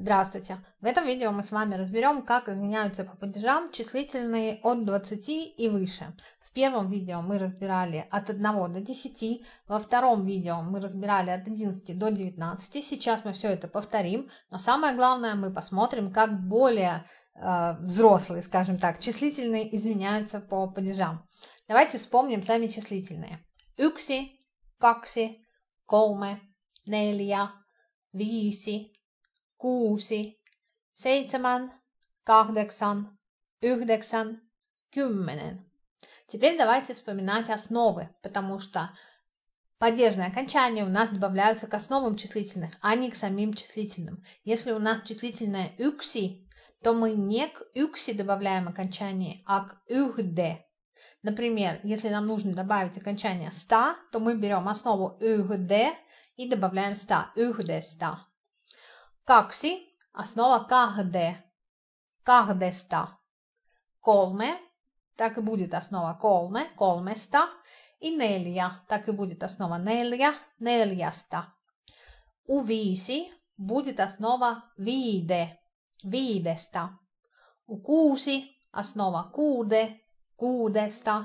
Здравствуйте! В этом видео мы с вами разберем, как изменяются по падежам числительные от 20 и выше. В первом видео мы разбирали от 1 до 10, во втором видео мы разбирали от 11 до 19. Сейчас мы все это повторим, но самое главное мы посмотрим, как более э, взрослые, скажем так, числительные изменяются по падежам. Давайте вспомним сами числительные. Ükси, kaksi, kolme, neljä, виси kuusi, seitsemän, kahdekсан, yhdeksän, kymmenen. Теперь давайте вспоминать основы, потому что Падежные окончания у нас добавляются к основам числительных, а не к самим числительным. Если у нас числительное «юкси», то мы не к «юкси» добавляем окончание, а к «юхде». Например, если нам нужно добавить окончание «ста», то мы берем основу «юхде» и добавляем «ста», «юхде ста». Kaksi, основа kahde, kahdesta. Kolme, так и будет основа kolme, kolmesta. И neljä, так и будет основа neljä, neljästä. У viisi будет основа viide, viidestä. U kuusi, основа kuude, kuudesta.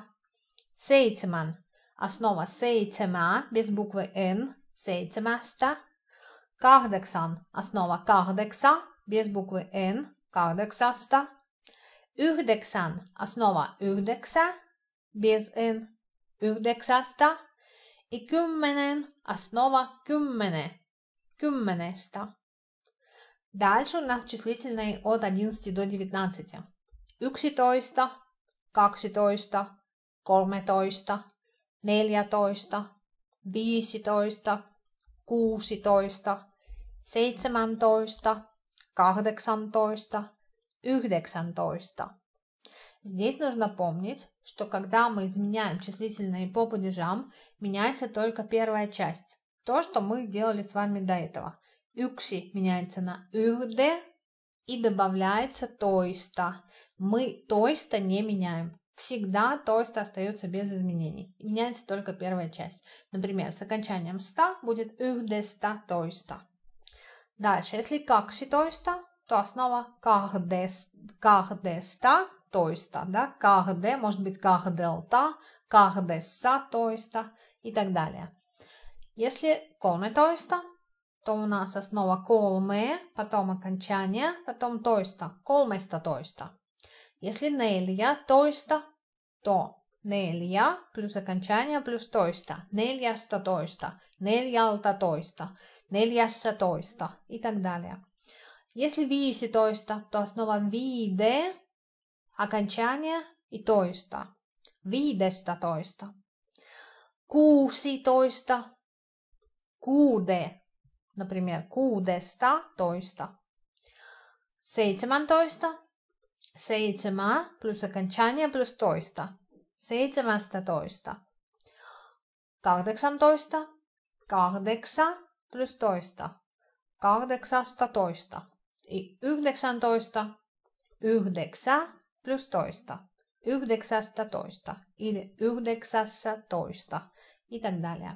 Seitsemän, основа seitsemää, без буквы N, seitsemästä kahdeksan, основа kahdeksa, bez bukwy N, kahdeksasta. Yhdeksän, основа yhdeksä, bez N, yhdeksasta. I kymmenen, основа kymmene, kymmenestä. Дальше у нас числительные от 11 до 19. 11, 12, 13, 14, 15, kuusitoista, seitsemäntoista, kahdekсанtoista, yhdeksанtoista. Здесь нужно помнить, что когда мы изменяем числительные по падежам, меняется только первая часть. То, что мы делали с вами до этого. "юкси" меняется на yhde и добавляется тоиста. Мы тоиста не меняем всегда тост остается без изменений. Меняется только первая часть. Например, с окончанием ста будет yhdestä toista. Дальше, если kaksitoista, то основа kahdesta toista, да, kahde, может быть kahdelta, kahdessa toista и так далее. Если kolmetoista, то у нас основа колме, потом окончание, потом тоиста, колместа тоиста. Если neljä toista, to neljä plus окончание plus toista, neljästä toista, neljältä toista, neljässä toista и так далее. Если viisi toista, то основа viide, окончание и toista, viidestä toista. Kuusi toista, kuude, например, kuudesta toista. Seitsemäntoista, seitsemää plus окончание plus toista. Seitsemästä toista. Kahdeksantoista. Kahdeksa plus toista. Kahdeksasta toista. Yhdeksäntoista. Yhdeksä plus toista. Yhdeksästä toista. Yhdeksässä toista. И так далее.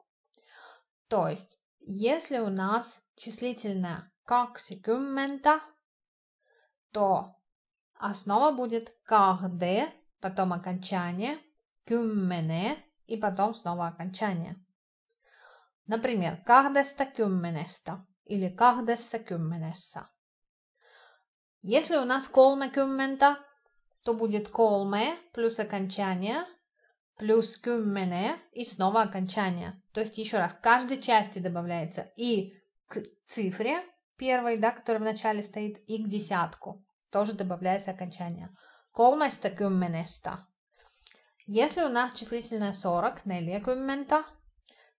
То есть, если у нас числительное как kaksikymmentä, то основа будет kahde, потом окончание, kymmene и потом снова окончание. Например, kahdesta kymmenestä или kahdessa kymmenessä. Если у нас kolme kymmentä, то будет kolme плюс окончание – плюс кюмене и снова окончание. То есть еще раз, к каждой части добавляется и к цифре первой, да, которая в начале стоит, и к десятку тоже добавляется окончание. Колместа кюменеста. Если у нас числительное 40, нелия кюмента,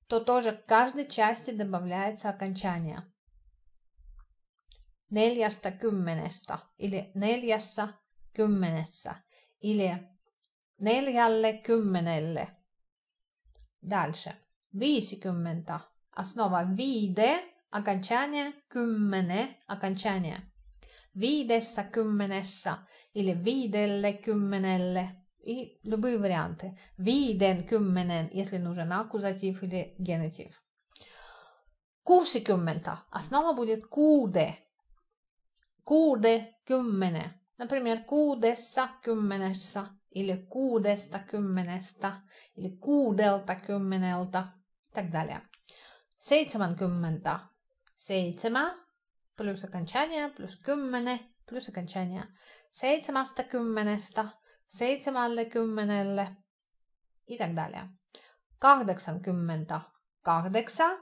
то тоже к каждой части добавляется окончание. Нельяста кюмменеста или нельяса кюмменеса или neljälle kymmenelle. Дальше. Viisikymmentä. asnova viide, akanchania, kymmene, akanchania. Viidessä kymmenessä eli viidelle kymmenelle. И любые варианты. Viiden kymmenen, если нужен аккузатив или генитив. kuusikymmentä, Основа будет kuude. Kuude kymmene. Например, kuudessa kymmenessä или kuudesta kymmenestä, eli kuudelta kymmeneltä, так далее. 70 7 плюс окончание, плюс 10 плюс окончание. 70, 70 и так далее. 80, 8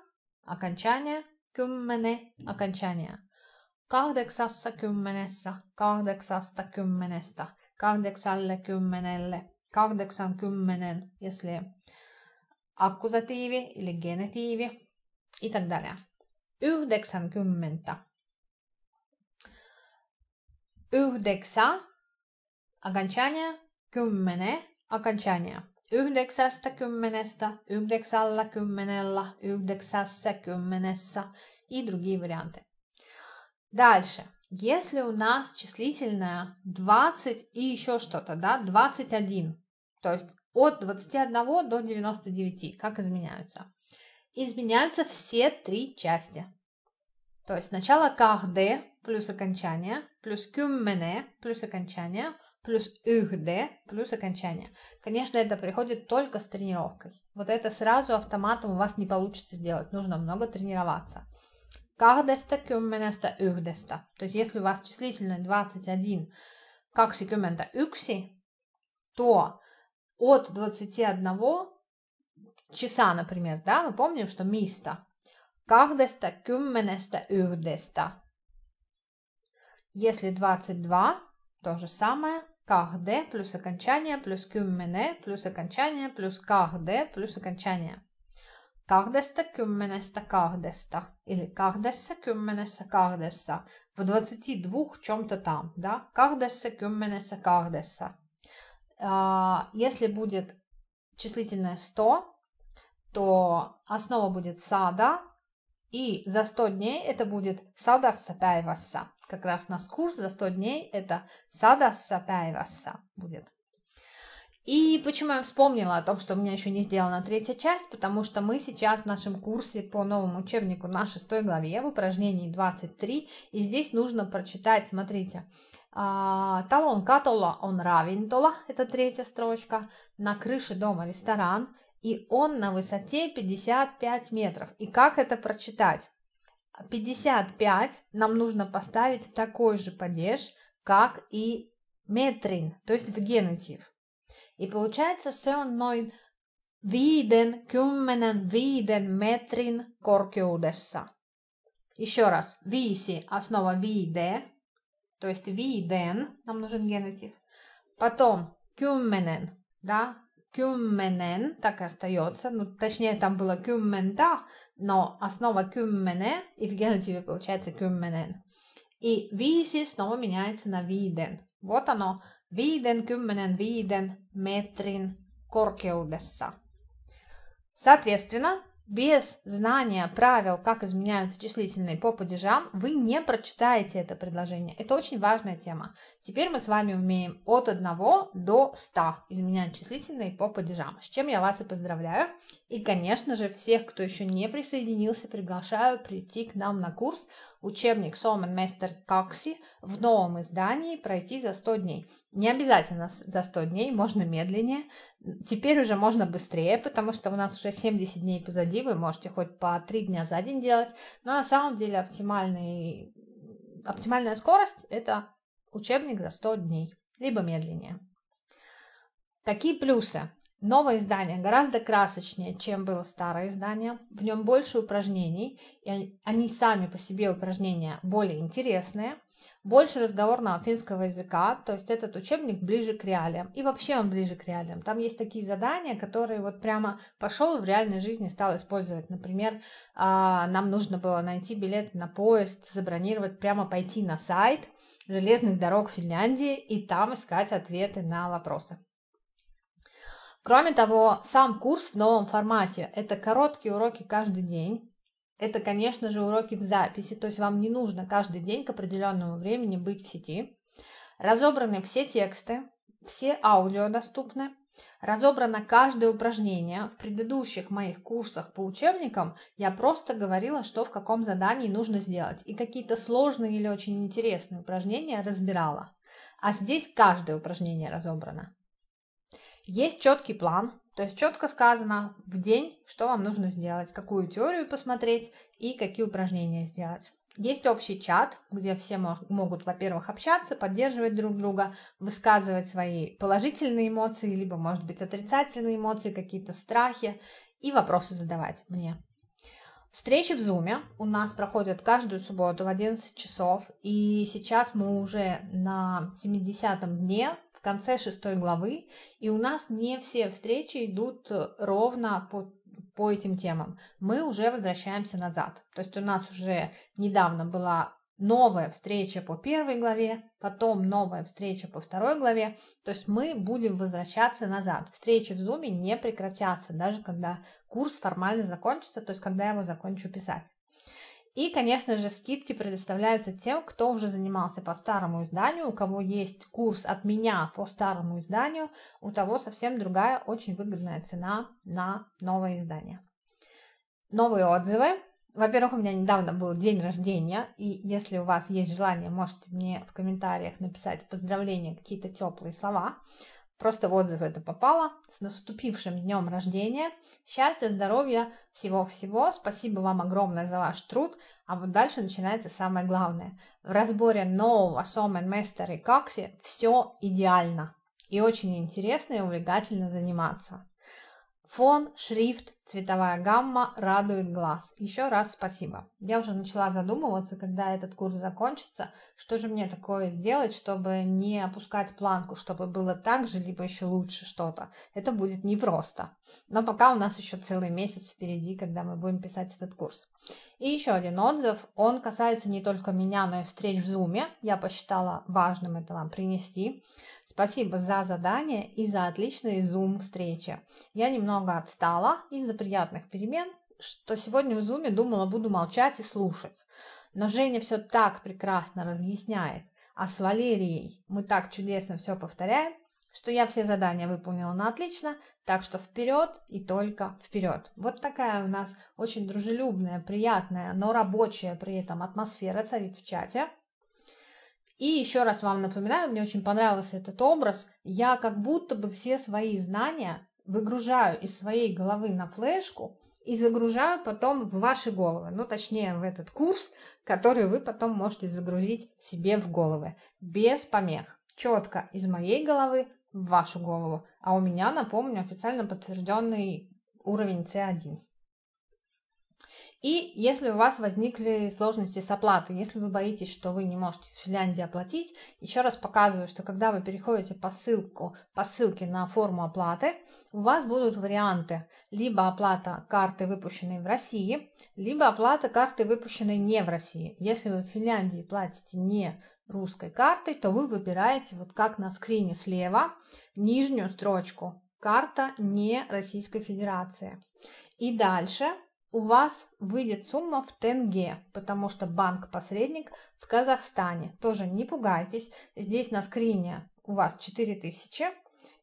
окончание, 10 окончание. 80, 80, 80, 80, если akkusatiivi eli genitiivi ja yhdeksän kymmentä, 90. Yhdeksä, окончание, kymmene, окончание. Yhdeksästä kymmenestä, yhdeksällä kymmenellä, yhdeksässä kymmenessä и другие варианты. Дальше. Если у нас числительное 20 и еще что-то, да, 21, то есть от 21 до 99, как изменяются? Изменяются все три части. То есть сначала карде плюс окончание, плюс кюммене плюс окончание, плюс ÜHD плюс окончание. Конечно, это приходит только с тренировкой. Вот это сразу автоматом у вас не получится сделать, нужно много тренироваться. 21. То есть если у вас числительное 21, 21, то от 21 часа, например, да, мы помним, что миста, место 21. Если 22, то же самое, kahde плюс окончание плюс кюммене плюс окончание плюс kahde плюс окончание kahdestakymmenestä kahdesta, или kahdessakymmenessä kahdessa, в двадцати двух чем-то там, да, kahdessakymmenessä kahdessa. Если будет числительное 100, то основа будет сада, и за 100 дней это будет садасса päivässä. Как раз наш курс за 100 дней это садасса päivässä будет. И почему я вспомнила о том, что у меня еще не сделана третья часть, потому что мы сейчас в нашем курсе по новому учебнику на шестой главе в упражнении 23, и здесь нужно прочитать, смотрите, а, талон катола он равинтола, это третья строчка, на крыше дома ресторан, и он на высоте 55 метров. И как это прочитать? 55 нам нужно поставить в такой же падеж, как и метрин, то есть в генетив. И получается, see он noin viiden, kymmenen viiden metrin korkeudessa. Еще раз. Виси – основа виде, то есть виден, нам нужен генетив. Потом кюмменен, да, кюмменен, так и остается. Ну, точнее, там было кюммента, но основа кюммене, и в генетиве получается кюмменен. И виси снова меняется на виден. Вот оно, 55 метрин коркеудесса. Соответственно, без знания правил, как изменяются числительные по падежам, вы не прочитаете это предложение. Это очень важная тема. Теперь мы с вами умеем от 1 до 100 изменять числительные по падежам, с чем я вас и поздравляю. И, конечно же, всех, кто еще не присоединился, приглашаю прийти к нам на курс учебник Соломон Мейстер Какси в новом издании пройти за 100 дней. Не обязательно за 100 дней, можно медленнее. Теперь уже можно быстрее, потому что у нас уже 70 дней позади, вы можете хоть по 3 дня за день делать. Но на самом деле оптимальный, оптимальная скорость – это учебник за 100 дней, либо медленнее. Какие плюсы? Новое издание гораздо красочнее, чем было старое издание. В нем больше упражнений, и они сами по себе упражнения более интересные. Больше разговорного финского языка, то есть этот учебник ближе к реалиям. И вообще он ближе к реалиям. Там есть такие задания, которые вот прямо пошел в реальной жизни стал использовать. Например, а, нам нужно было найти билет на поезд, забронировать, прямо пойти на сайт железных дорог Финляндии и там искать ответы на вопросы. Кроме того, сам курс в новом формате – это короткие уроки каждый день. Это, конечно же, уроки в записи, то есть вам не нужно каждый день к определенному времени быть в сети. Разобраны все тексты, все аудио доступны. Разобрано каждое упражнение. В предыдущих моих курсах по учебникам я просто говорила, что в каком задании нужно сделать. И какие-то сложные или очень интересные упражнения разбирала. А здесь каждое упражнение разобрано. Есть четкий план, то есть четко сказано в день, что вам нужно сделать, какую теорию посмотреть и какие упражнения сделать. Есть общий чат, где все могут, во-первых, общаться, поддерживать друг друга, высказывать свои положительные эмоции, либо, может быть, отрицательные эмоции, какие-то страхи и вопросы задавать мне. Встречи в Zoom у нас проходят каждую субботу в 11 часов, и сейчас мы уже на 70-м дне в конце шестой главы, и у нас не все встречи идут ровно по, по этим темам. Мы уже возвращаемся назад. То есть у нас уже недавно была новая встреча по первой главе, потом новая встреча по второй главе. То есть мы будем возвращаться назад. Встречи в Зуме не прекратятся, даже когда курс формально закончится, то есть когда я его закончу писать. И, конечно же, скидки предоставляются тем, кто уже занимался по старому изданию, у кого есть курс от меня по старому изданию, у того совсем другая очень выгодная цена на новое издание. Новые отзывы. Во-первых, у меня недавно был день рождения, и если у вас есть желание, можете мне в комментариях написать поздравления, какие-то теплые слова. Просто в отзывы это попало. С наступившим днем рождения. Счастья, здоровья, всего-всего. Спасибо вам огромное за ваш труд. А вот дальше начинается самое главное. В разборе нового Соммен Мейстера и Какси все идеально. И очень интересно и увлекательно заниматься. Фон, шрифт, цветовая гамма радует глаз. Еще раз спасибо. Я уже начала задумываться, когда этот курс закончится, что же мне такое сделать, чтобы не опускать планку, чтобы было так же, либо еще лучше что-то. Это будет непросто. Но пока у нас еще целый месяц впереди, когда мы будем писать этот курс. И еще один отзыв, он касается не только меня, но и встреч в Зуме. Я посчитала важным это вам принести. Спасибо за задание и за отличные zoom встречи Я немного отстала из-за приятных перемен, что сегодня в зуме думала буду молчать и слушать. Но Женя все так прекрасно разъясняет, а с Валерией мы так чудесно все повторяем, что я все задания выполнила на отлично, так что вперед и только вперед. Вот такая у нас очень дружелюбная, приятная, но рабочая при этом атмосфера царит в чате – и еще раз вам напоминаю, мне очень понравился этот образ. Я как будто бы все свои знания выгружаю из своей головы на флешку и загружаю потом в ваши головы, ну точнее в этот курс, который вы потом можете загрузить себе в головы без помех. Четко из моей головы в вашу голову. А у меня, напомню, официально подтвержденный уровень C1. И если у вас возникли сложности с оплатой, если вы боитесь, что вы не можете из Финляндии оплатить, еще раз показываю, что когда вы переходите по, ссылку, по ссылке на форму оплаты, у вас будут варианты либо оплата карты, выпущенной в России, либо оплата карты, выпущенной не в России. Если вы в Финляндии платите не русской картой, то вы выбираете вот как на скрине слева нижнюю строчку «Карта не Российской Федерации». И дальше у вас выйдет сумма в тенге, потому что банк-посредник в Казахстане. Тоже не пугайтесь, здесь на скрине у вас 4000,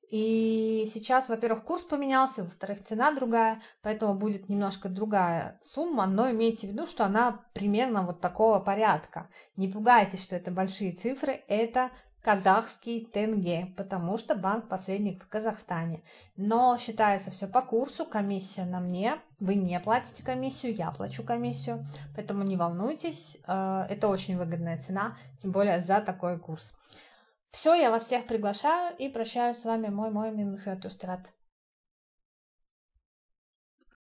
и сейчас, во-первых, курс поменялся, во-вторых, цена другая, поэтому будет немножко другая сумма, но имейте в виду, что она примерно вот такого порядка. Не пугайтесь, что это большие цифры, это казахский тенге, потому что банк-посредник в Казахстане. Но считается все по курсу, комиссия на мне, вы не платите комиссию, я плачу комиссию, поэтому не волнуйтесь, э, это очень выгодная цена, тем более за такой курс. Все, я вас всех приглашаю и прощаюсь с вами мой мой Мимхиотустрат.